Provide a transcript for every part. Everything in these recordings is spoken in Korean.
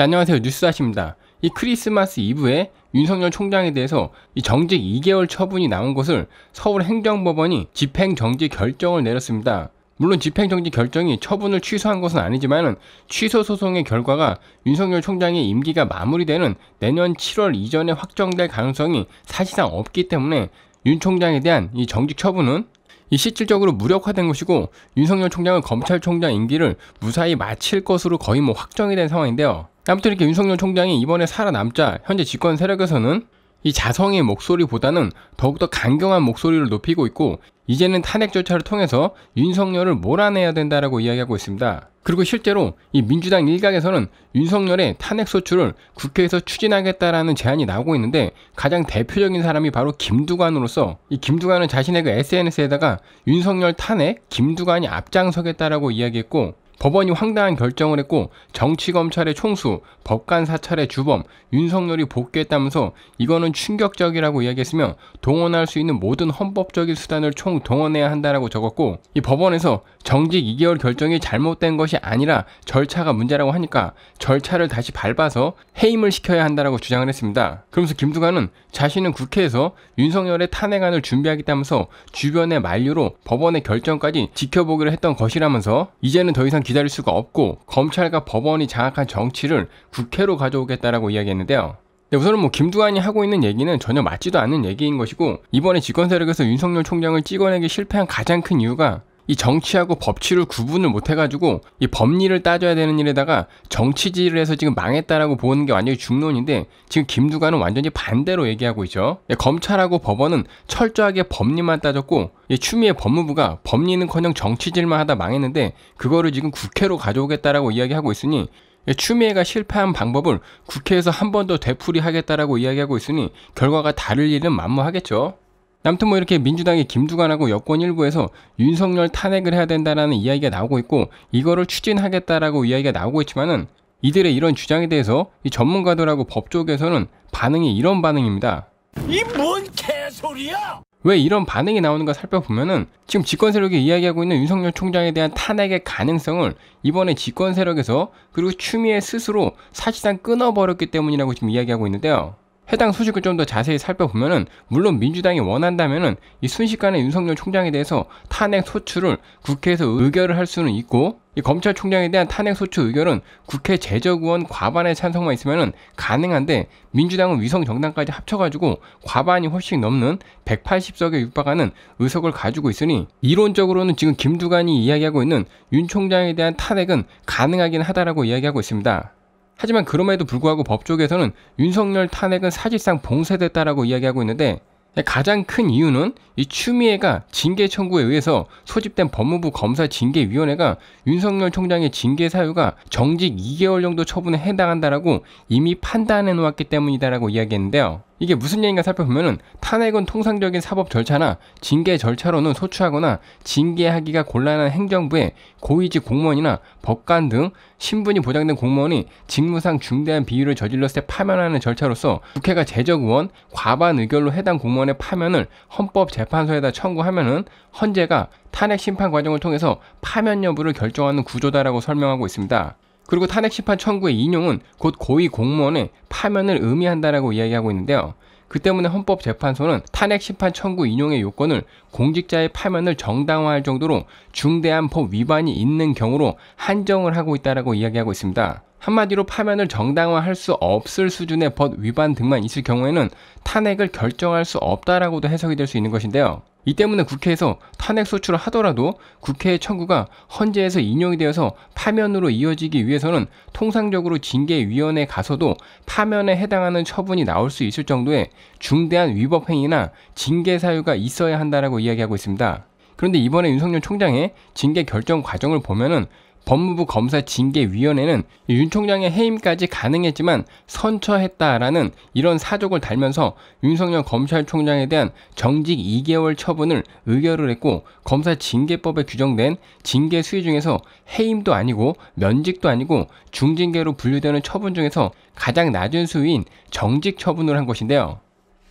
네, 안녕하세요. 뉴스아십니다. 이 크리스마스 이브에 윤석열 총장에 대해서 이 정직 2개월 처분이 나온 것을 서울행정법원이 집행정지 결정을 내렸습니다. 물론 집행정지 결정이 처분을 취소한 것은 아니지만 취소 소송의 결과가 윤석열 총장의 임기가 마무리되는 내년 7월 이전에 확정될 가능성이 사실상 없기 때문에 윤 총장에 대한 이 정직 처분은 이 실질적으로 무력화된 것이고 윤석열 총장은 검찰총장 임기를 무사히 마칠 것으로 거의 뭐 확정이 된 상황인데요. 아무튼 이렇게 윤석열 총장이 이번에 살아남자 현재 집권 세력에서는 이 자성의 목소리보다는 더욱더 강경한 목소리를 높이고 있고 이제는 탄핵 절차를 통해서 윤석열을 몰아내야 된다라고 이야기하고 있습니다. 그리고 실제로 이 민주당 일각에서는 윤석열의 탄핵 소추를 국회에서 추진하겠다라는 제안이 나오고 있는데 가장 대표적인 사람이 바로 김두관으로서 이 김두관은 자신의 그 SNS에다가 윤석열 탄핵 김두관이 앞장서겠다라고 이야기했고 법원이 황당한 결정을 했고 정치검찰의 총수, 법관 사찰의 주범, 윤석열이 복귀했다면서 이거는 충격적이라고 이야기했으며 동원할 수 있는 모든 헌법적인 수단을 총 동원해야 한다라고 적었고 이 법원에서 정직 2개월 결정이 잘못된 것이 아니라 절차가 문제라고 하니까 절차를 다시 밟아서 해임을 시켜야 한다라고 주장을 했습니다. 그러면서 김두관은 자신은 국회에서 윤석열의 탄핵안을 준비하겠다면서 주변의 만류로 법원의 결정까지 지켜보기로 했던 것이라면서 이제는 더 이상 기다릴 수가 없고 검찰과 법원이 장악한 정치를 국회로 가져오겠다라고 이야기했는데요. 네, 우선은 뭐 김두한이 하고 있는 얘기는 전혀 맞지도 않은 얘기인 것이고 이번에 집권 세력에서 윤석열 총장을 찍어내기 실패한 가장 큰 이유가 이 정치하고 법치를 구분을 못 해가지고 이 법리를 따져야 되는 일에다가 정치질을 해서 지금 망했다라고 보는 게 완전히 중론인데 지금 김두관은 완전히 반대로 얘기하고 있죠. 예, 검찰하고 법원은 철저하게 법리만 따졌고 예, 추미애 법무부가 법리는커녕 정치질만 하다 망했는데 그거를 지금 국회로 가져오겠다라고 이야기하고 있으니 추미애가 실패한 방법을 국회에서 한 번 더 되풀이하겠다라고 이야기하고 있으니 결과가 다를 일은 만무하겠죠. 아무튼 뭐 이렇게 민주당의 김두관하고 여권 일부에서 윤석열 탄핵을 해야 된다라는 이야기가 나오고 있고 이거를 추진하겠다라고 이야기가 나오고 있지만은 이들의 이런 주장에 대해서 이 전문가들하고 법조계에서는 반응이 이런 반응입니다. 이 뭔 개소리야! 왜 이런 반응이 나오는가 살펴보면은 지금 집권 세력이 이야기하고 있는 윤석열 총장에 대한 탄핵의 가능성을 이번에 집권 세력에서 그리고 추미애 스스로 사실상 끊어버렸기 때문이라고 지금 이야기하고 있는데요. 해당 소식을 좀 더 자세히 살펴보면은 물론 민주당이 원한다면은 이 순식간에 윤석열 총장에 대해서 탄핵 소추를 국회에서 의결을 할 수는 있고 이 검찰총장에 대한 탄핵 소추 의결은 국회 제적의원 과반의 찬성만 있으면은 가능한데 민주당은 위성 정당까지 합쳐가지고 과반이 훨씬 넘는 180석에 육박하는 의석을 가지고 있으니 이론적으로는 지금 김두관이 이야기하고 있는 윤 총장에 대한 탄핵은 가능하긴 하다라고 이야기하고 있습니다. 하지만 그럼에도 불구하고 법조계에서는 윤석열 탄핵은 사실상 봉쇄됐다라고 이야기하고 있는데 가장 큰 이유는 이 추미애가 징계 청구에 의해서 소집된 법무부 검사 징계위원회가 윤석열 총장의 징계 사유가 정직 2개월 정도 처분에 해당한다라고 이미 판단해 놓았기 때문이다라고 이야기했는데요. 이게 무슨 얘기인가 살펴보면은 탄핵은 통상적인 사법 절차나 징계 절차로는 소추하거나 징계하기가 곤란한 행정부의 고위직 공무원이나 법관 등 신분이 보장된 공무원이 직무상 중대한 비위를 저질렀을 때 파면하는 절차로서 국회가 제적 의원 과반 의결로 해당 공무원의 파면을 헌법재판소에다 청구하면은 헌재가 탄핵 심판 과정을 통해서 파면 여부를 결정하는 구조다라고 설명하고 있습니다. 그리고 탄핵 심판 청구의 인용은 곧 고위 공무원의 파면을 의미한다라고 이야기하고 있는데요. 그 때문에 헌법재판소는 탄핵 심판 청구 인용의 요건을 공직자의 파면을 정당화할 정도로 중대한 법 위반이 있는 경우로 한정을 하고 있다라고 이야기하고 있습니다. 한마디로 파면을 정당화할 수 없을 수준의 법 위반 등만 있을 경우에는 탄핵을 결정할 수 없다라고도 해석이 될 수 있는 것인데요. 이 때문에 국회에서 탄핵 소추를 하더라도 국회의 청구가 헌재에서 인용이 되어서 파면으로 이어지기 위해서는 통상적으로 징계위원회에 가서도 파면에 해당하는 처분이 나올 수 있을 정도의 중대한 위법행위나 징계 사유가 있어야 한다라고 이야기하고 있습니다. 그런데 이번에 윤석열 총장의 징계 결정 과정을 보면은 법무부 검사 징계위원회는 윤 총장의 해임까지 가능했지만 선처했다라는 이런 사족을 달면서 윤석열 검찰총장에 대한 정직 2개월 처분을 의결을 했고 검사 징계법에 규정된 징계 수위 중에서 해임도 아니고 면직도 아니고 중징계로 분류되는 처분 중에서 가장 낮은 수위인 정직 처분을 한 것인데요.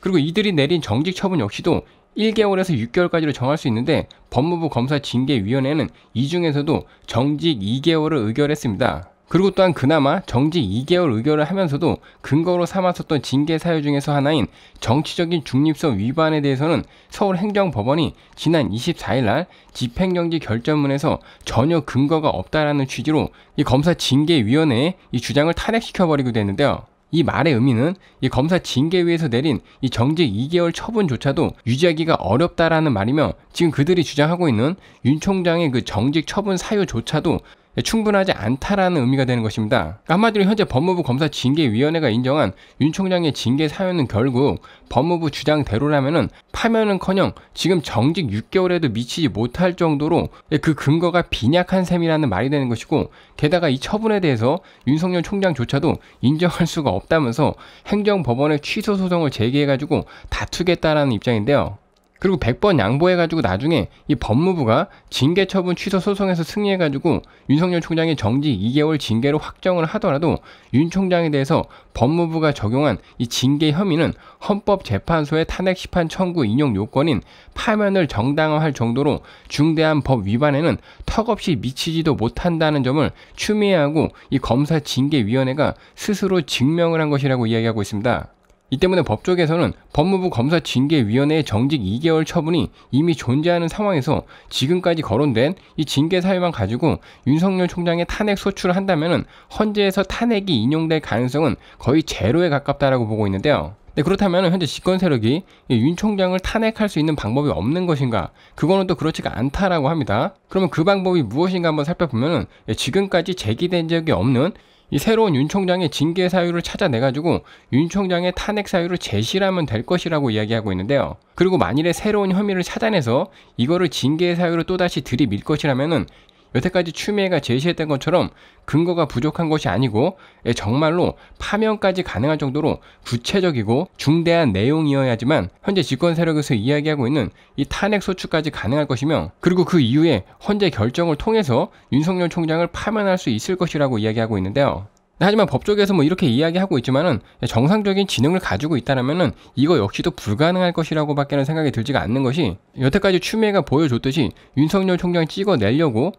그리고 이들이 내린 정직 처분 역시도 1개월에서 6개월까지로 정할 수 있는데 법무부 검사징계위원회는 이 중에서도 정직 2개월을 의결했습니다. 그리고 또한 그나마 정직 2개월 의결을 하면서도 근거로 삼았었던 징계 사유 중에서 하나인 정치적인 중립성 위반에 대해서는 서울행정법원이 지난 24일날 집행정지 결정문에서 전혀 근거가 없다라는 취지로 이 검사 징계위원회의 이 주장을 탄핵시켜버리기도 했는데요. 이 말의 의미는 이 검사 징계위에서 내린 이 정직 2개월 처분조차도 유지하기가 어렵다라는 말이며 지금 그들이 주장하고 있는 윤 총장의 그 정직 처분 사유조차도 충분하지 않다라는 의미가 되는 것입니다. 한마디로 현재 법무부 검사 징계위원회가 인정한 윤 총장의 징계 사유는 결국 법무부 주장대로라면 파면은커녕 지금 정직 6개월에도 미치지 못할 정도로 그 근거가 빈약한 셈이라는 말이 되는 것이고 게다가 이 처분에 대해서 윤석열 총장조차도 인정할 수가 없다면서 행정법원에 취소 소송을 제기해가지고 다투겠다라는 입장인데요. 그리고 100번 양보해가지고 나중에 이 법무부가 징계 처분 취소 소송에서 승리해가지고 윤석열 총장의 정지 2개월 징계로 확정을 하더라도 윤 총장에 대해서 법무부가 적용한 이 징계 혐의는 헌법재판소의 탄핵 심판 청구 인용 요건인 파면을 정당화할 정도로 중대한 법 위반에는 턱없이 미치지도 못한다는 점을 추미애하고 이 검사 징계위원회가 스스로 증명을 한 것이라고 이야기하고 있습니다. 이 때문에 법조계에서는 법무부 검사징계위원회의 정직 2개월 처분이 이미 존재하는 상황에서 지금까지 거론된 이 징계 사유만 가지고 윤석열 총장의 탄핵 소추를 한다면 헌재에서 탄핵이 인용될 가능성은 거의 제로에 가깝다라고 보고 있는데요. 네, 그렇다면 현재 집권 세력이 윤 총장을 탄핵할 수 있는 방법이 없는 것인가? 그거는 또 그렇지가 않다라고 합니다. 그러면 그 방법이 무엇인가 한번 살펴보면 지금까지 제기된 적이 없는 이 새로운 윤 총장의 징계 사유를 찾아내가지고 윤 총장의 탄핵 사유를 제시하면 될 것이라고 이야기하고 있는데요. 그리고 만일에 새로운 혐의를 찾아내서 이거를 징계 사유로 또다시 들이밀 것이라면은 여태까지 추미애가 제시했던 것처럼 근거가 부족한 것이 아니고 예, 정말로 파면까지 가능할 정도로 구체적이고 중대한 내용이어야지만 현재 집권 세력에서 이야기하고 있는 이 탄핵 소추까지 가능할 것이며 그리고 그 이후에 헌재 결정을 통해서 윤석열 총장을 파면할 수 있을 것이라고 이야기하고 있는데요. 네, 하지만 법조계에서 뭐 이렇게 이야기하고 있지만은 정상적인 지능을 가지고 있다라면은 이거 역시도 불가능할 것이라고밖에는 생각이 들지가 않는 것이 여태까지 추미애가 보여줬듯이 윤석열 총장 찍어내려고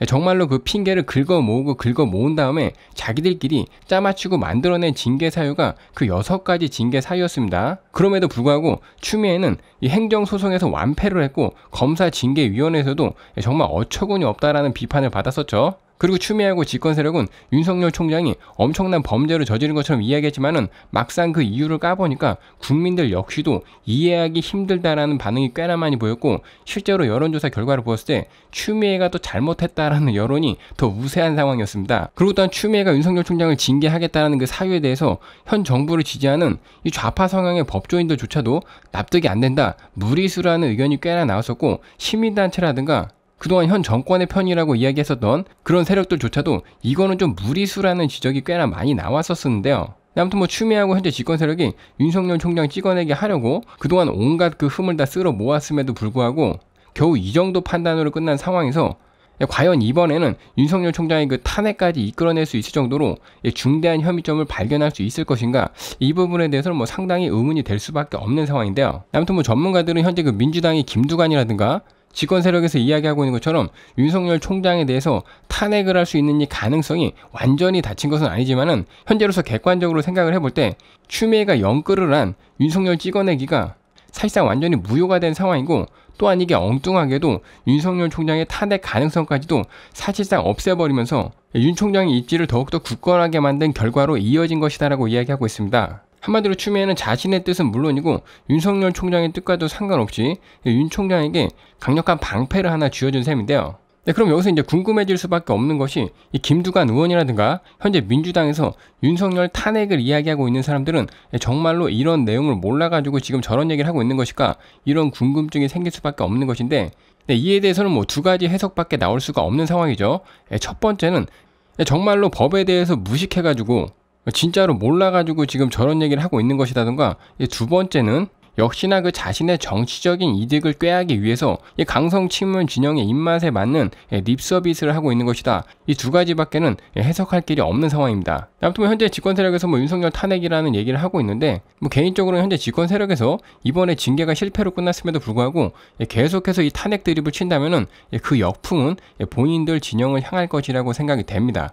예, 정말로 그 핑계를 긁어 모으고 긁어 모은 다음에 자기들끼리 짜맞추고 만들어낸 징계 사유가 그 여섯 가지 징계 사유였습니다. 그럼에도 불구하고 추미애는 이 행정소송에서 완패를 했고 검사 징계위원회에서도 예, 정말 어처구니 없다라는 비판을 받았었죠. 그리고 추미애하고 집권 세력은 윤석열 총장이 엄청난 범죄를 저지른 것처럼 이야기했지만은 막상 그 이유를 까보니까 국민들 역시도 이해하기 힘들다라는 반응이 꽤나 많이 보였고 실제로 여론조사 결과를 보았을 때 추미애가 또 잘못했다라는 여론이 더 우세한 상황이었습니다. 그리고 또한 추미애가 윤석열 총장을 징계하겠다라는 그 사유에 대해서 현 정부를 지지하는 이 좌파 성향의 법조인들조차도 납득이 안 된다, 무리수라는 의견이 꽤나 나왔었고 시민단체라든가 그동안 현 정권의 편이라고 이야기했었던 그런 세력들조차도 이거는 좀 무리수라는 지적이 꽤나 많이 나왔었는데요. 었 아무튼 뭐 추미하고 현재 집권 세력이 윤석열 총장 찍어내게 하려고 그동안 온갖 그 흠을 다 쓸어 모았음에도 불구하고 겨우 이 정도 판단으로 끝난 상황에서 과연 이번에는 윤석열 총장이 그 탄핵까지 이끌어낼 수 있을 정도로 중대한 혐의점을 발견할 수 있을 것인가 이 부분에 대해서는 뭐 상당히 의문이 될 수밖에 없는 상황인데요. 아무튼 뭐 전문가들은 현재 그 민주당의 김두관이라든가 집권 세력에서 이야기하고 있는 것처럼 윤석열 총장에 대해서 탄핵을 할 수 있는 이 가능성이 완전히 닫힌 것은 아니지만은 현재로서 객관적으로 생각을 해볼 때 추미애가 영끌을 한 윤석열 찍어내기가 사실상 완전히 무효가 된 상황이고 또한 이게 엉뚱하게도 윤석열 총장의 탄핵 가능성까지도 사실상 없애버리면서 윤 총장의 입지를 더욱더 굳건하게 만든 결과로 이어진 것이다라고 이야기하고 있습니다. 한마디로 추미애는 자신의 뜻은 물론이고 윤석열 총장의 뜻과도 상관없이 윤 총장에게 강력한 방패를 하나 쥐어준 셈인데요. 네, 그럼 여기서 이제 궁금해질 수밖에 없는 것이 이 김두관 의원이라든가 현재 민주당에서 윤석열 탄핵을 이야기하고 있는 사람들은 네, 정말로 이런 내용을 몰라가지고 지금 저런 얘기를 하고 있는 것일까 이런 궁금증이 생길 수밖에 없는 것인데 네, 이에 대해서는 뭐 두 가지 해석밖에 나올 수가 없는 상황이죠. 네, 첫 번째는 네, 정말로 법에 대해서 무식해가지고 진짜로 몰라가지고 지금 저런 얘기를 하고 있는 것이다든가두 번째는 역시나 그 자신의 정치적인 이득을 꾀하기 위해서 강성 친문 진영의 입맛에 맞는 예, 립서비스를 하고 있는 것이다. 이 두 가지밖에는 예, 해석할 길이 없는 상황입니다. 아무튼 뭐 현재 집권 세력에서 뭐 윤석열 탄핵이라는 얘기를 하고 있는데 뭐 개인적으로 현재 집권 세력에서 이번에 징계가 실패로 끝났음에도 불구하고 예, 계속해서 이 탄핵 드립을 친다면은 그 역풍은 본인들 진영을 향할 것이라고 생각이 됩니다.